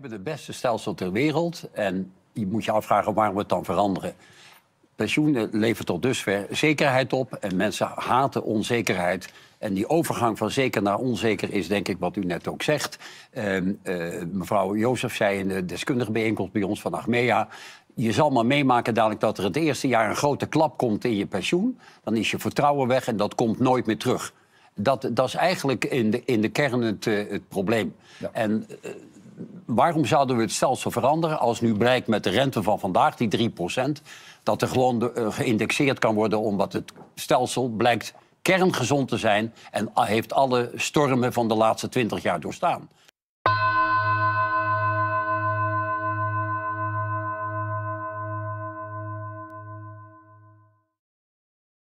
hebben het beste stelsel ter wereld. En je moet je afvragen waarom we het dan veranderen. Pensioenen leveren tot dusver zekerheid op. En mensen haten onzekerheid. En die overgang van zeker naar onzeker is denk ik wat u net ook zegt. Ehm, eh, mevrouw Jozef zei in de deskundige bijeenkomst bij ons van Achmea... je zal maar meemaken dadelijk dat er het eerste jaar een grote klap komt in je pensioen. Dan is je vertrouwen weg en dat komt nooit meer terug. Dat, dat is eigenlijk in de, in de kern het, eh, het probleem. En eh, waarom zouden we het stelsel veranderen als nu blijkt met de rente van vandaag, die 3%, dat er gewoon de, uh, geïndexeerd kan worden omdat het stelsel blijkt kerngezond te zijn en heeft alle stormen van de laatste 20 jaar doorstaan.